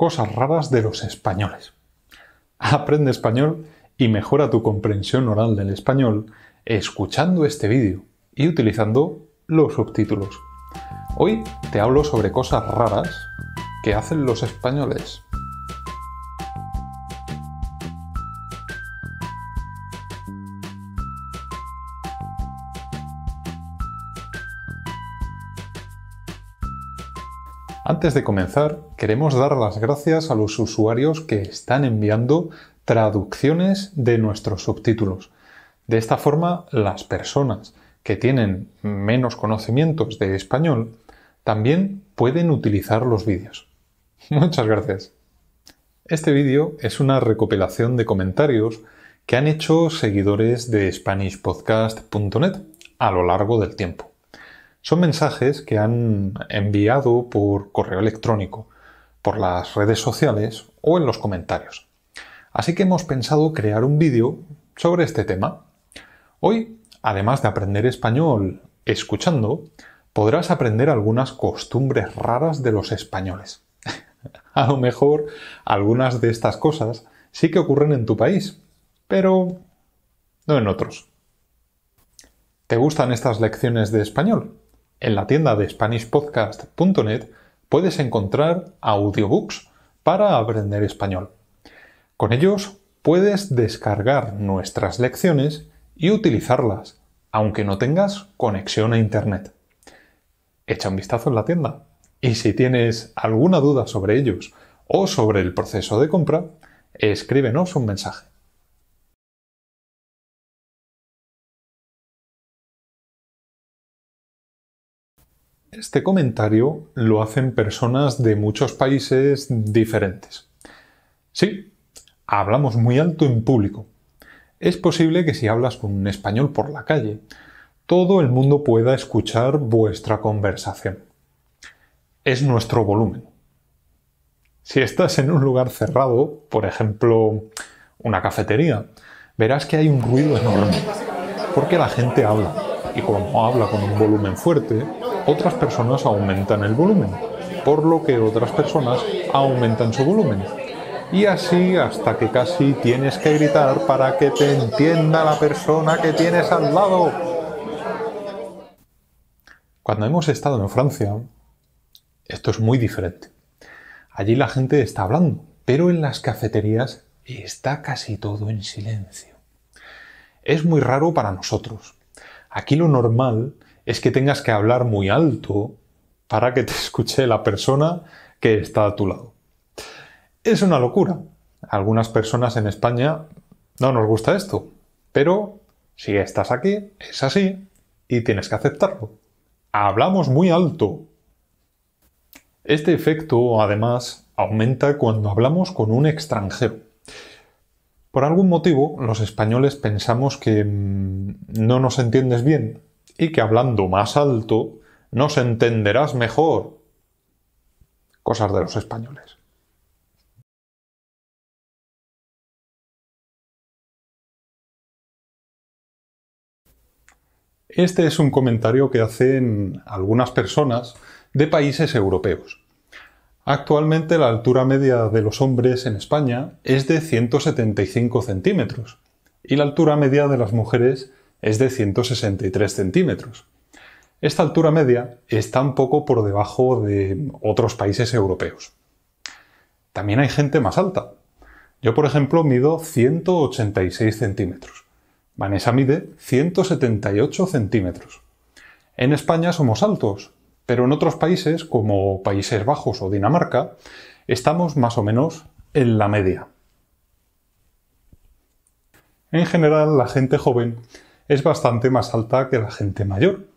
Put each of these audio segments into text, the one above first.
Cosas raras de los españoles. Aprende español y mejora tu comprensión oral del español escuchando este vídeo y utilizando los subtítulos. Hoy te hablo sobre cosas raras que hacen los españoles. Antes de comenzar, queremos dar las gracias a los usuarios que están enviando traducciones de nuestros subtítulos. De esta forma, las personas que tienen menos conocimientos de español también pueden utilizar los vídeos. Muchas gracias. Este vídeo es una recopilación de comentarios que han hecho seguidores de SpanishPodcast.net a lo largo del tiempo. Son mensajes que han enviado por correo electrónico, por las redes sociales o en los comentarios. Así que hemos pensado crear un vídeo sobre este tema. Hoy, además de aprender español escuchando, podrás aprender algunas costumbres raras de los españoles. A lo mejor algunas de estas cosas sí que ocurren en tu país, pero no en otros. ¿Te gustan estas lecciones de español? En la tienda de SpanishPodcast.net puedes encontrar audiobooks para aprender español. Con ellos puedes descargar nuestras lecciones y utilizarlas, aunque no tengas conexión a Internet. Echa un vistazo en la tienda y si tienes alguna duda sobre ellos o sobre el proceso de compra, escríbenos un mensaje. Este comentario lo hacen personas de muchos países diferentes. Sí, hablamos muy alto en público. Es posible que si hablas con un español por la calle, todo el mundo pueda escuchar vuestra conversación. Es nuestro volumen. Si estás en un lugar cerrado, por ejemplo, una cafetería, verás que hay un ruido enorme, porque la gente habla, y como habla con un volumen fuerte, otras personas aumentan el volumen, por lo que otras personas aumentan su volumen. Y así hasta que casi tienes que gritar para que te entienda la persona que tienes al lado. Cuando hemos estado en Francia, esto es muy diferente. Allí la gente está hablando, pero en las cafeterías está casi todo en silencio. Es muy raro para nosotros. Aquí lo normal es que tengas que hablar muy alto para que te escuche la persona que está a tu lado. Es una locura. algunas personas en España no nos gusta esto, pero si estás aquí, es así y tienes que aceptarlo. Hablamos muy alto. Este efecto, además, aumenta cuando hablamos con un extranjero. Por algún motivo, los españoles pensamos que mm, no nos entiendes bien y que hablando más alto nos entenderás mejor. Cosas de los españoles. Este es un comentario que hacen algunas personas de países europeos. Actualmente la altura media de los hombres en España es de 175 centímetros y la altura media de las mujeres es de 163 centímetros. Esta altura media está un poco por debajo de otros países europeos. También hay gente más alta. Yo, por ejemplo, mido 186 centímetros. Vanessa mide 178 centímetros. En España somos altos, pero en otros países, como Países Bajos o Dinamarca, estamos más o menos en la media. En general, la gente joven es bastante más alta que la gente mayor.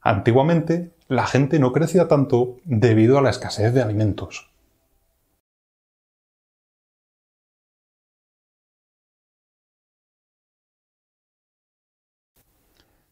Antiguamente, la gente no crecía tanto debido a la escasez de alimentos.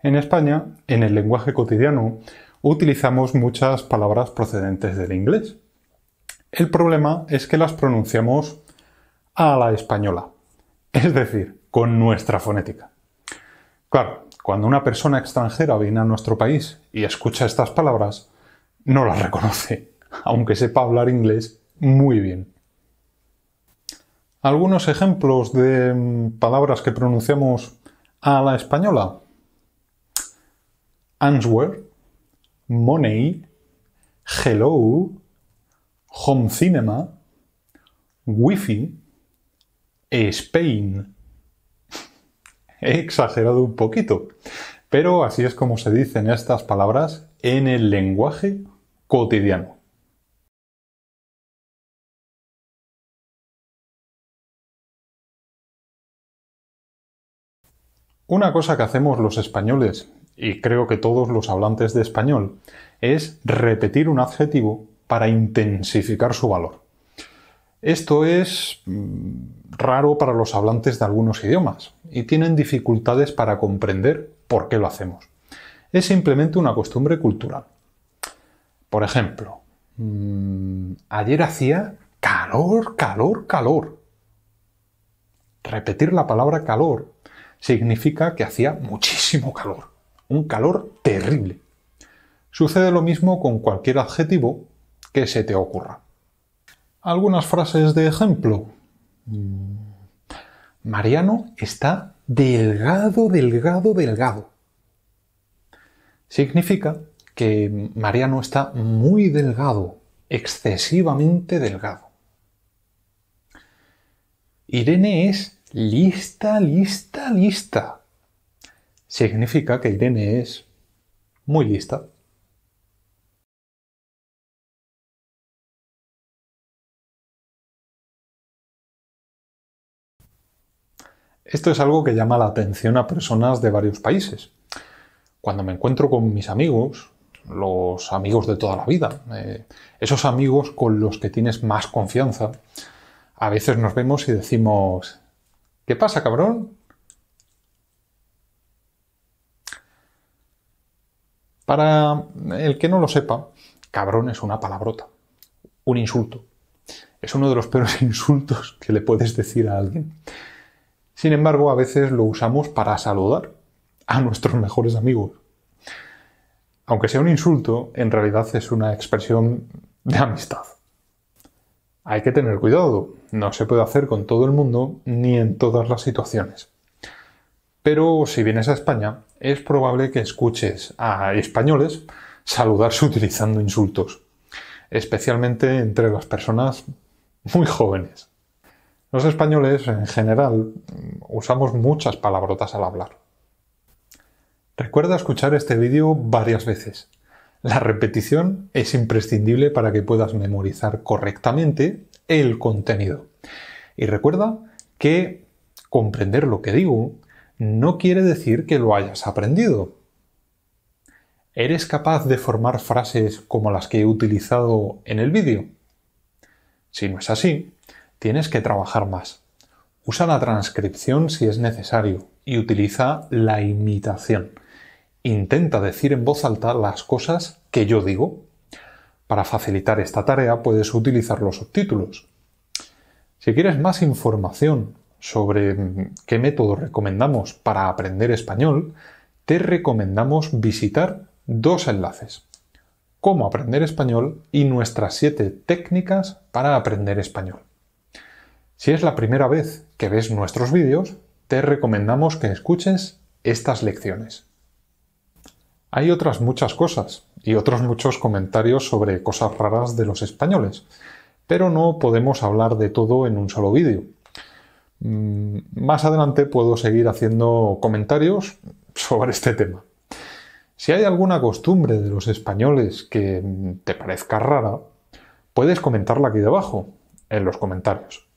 En España, en el lenguaje cotidiano, utilizamos muchas palabras procedentes del inglés. El problema es que las pronunciamos a la española, es decir, con nuestra fonética. Claro, cuando una persona extranjera viene a nuestro país y escucha estas palabras, no las reconoce, aunque sepa hablar inglés muy bien. Algunos ejemplos de mm, palabras que pronunciamos a la española. Answer, money, hello, home cinema, wifi, Spain he exagerado un poquito. Pero así es como se dicen estas palabras en el lenguaje cotidiano. Una cosa que hacemos los españoles, y creo que todos los hablantes de español, es repetir un adjetivo para intensificar su valor. Esto es mm, raro para los hablantes de algunos idiomas y tienen dificultades para comprender por qué lo hacemos. Es simplemente una costumbre cultural. Por ejemplo, mm, ayer hacía calor, calor, calor. Repetir la palabra calor significa que hacía muchísimo calor, un calor terrible. Sucede lo mismo con cualquier adjetivo que se te ocurra algunas frases de ejemplo. Mm. Mariano está delgado, delgado, delgado. Significa que Mariano está muy delgado, excesivamente delgado. Irene es lista, lista, lista. Significa que Irene es muy lista. Esto es algo que llama la atención a personas de varios países. Cuando me encuentro con mis amigos, los amigos de toda la vida, eh, esos amigos con los que tienes más confianza, a veces nos vemos y decimos, ¿qué pasa, cabrón? Para el que no lo sepa, cabrón es una palabrota, un insulto. Es uno de los peores insultos que le puedes decir a alguien. Sin embargo, a veces lo usamos para saludar a nuestros mejores amigos. Aunque sea un insulto, en realidad es una expresión de amistad. Hay que tener cuidado, no se puede hacer con todo el mundo ni en todas las situaciones. Pero si vienes a España, es probable que escuches a españoles saludarse utilizando insultos, especialmente entre las personas muy jóvenes. Los españoles, en general, usamos muchas palabrotas al hablar. Recuerda escuchar este vídeo varias veces. La repetición es imprescindible para que puedas memorizar correctamente el contenido. Y recuerda que comprender lo que digo no quiere decir que lo hayas aprendido. ¿Eres capaz de formar frases como las que he utilizado en el vídeo? Si no es así, Tienes que trabajar más. Usa la transcripción si es necesario y utiliza la imitación. Intenta decir en voz alta las cosas que yo digo. Para facilitar esta tarea puedes utilizar los subtítulos. Si quieres más información sobre qué método recomendamos para aprender español, te recomendamos visitar dos enlaces. Cómo aprender español y nuestras siete técnicas para aprender español. Si es la primera vez que ves nuestros vídeos, te recomendamos que escuches estas lecciones. Hay otras muchas cosas y otros muchos comentarios sobre cosas raras de los españoles, pero no podemos hablar de todo en un solo vídeo. Mm, más adelante puedo seguir haciendo comentarios sobre este tema. Si hay alguna costumbre de los españoles que te parezca rara, puedes comentarla aquí debajo, en los comentarios.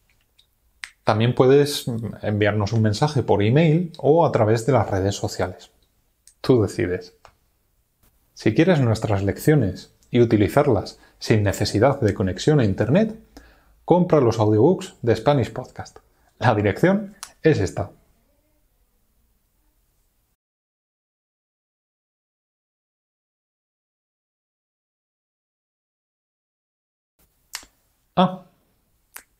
También puedes enviarnos un mensaje por email o a través de las redes sociales. Tú decides. Si quieres nuestras lecciones y utilizarlas sin necesidad de conexión a Internet, compra los audiobooks de Spanish Podcast. La dirección es esta. Ah,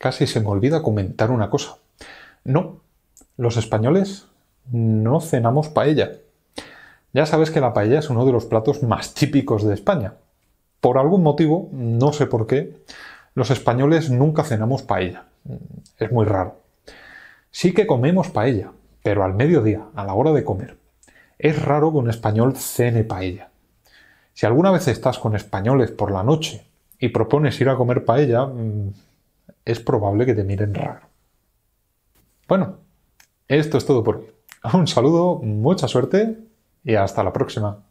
Casi se me olvida comentar una cosa. No, los españoles no cenamos paella. Ya sabes que la paella es uno de los platos más típicos de España. Por algún motivo, no sé por qué, los españoles nunca cenamos paella. Es muy raro. Sí que comemos paella, pero al mediodía, a la hora de comer. Es raro que un español cene paella. Si alguna vez estás con españoles por la noche y propones ir a comer paella, mm, es probable que te miren raro. Bueno, esto es todo por hoy. Un saludo, mucha suerte y hasta la próxima.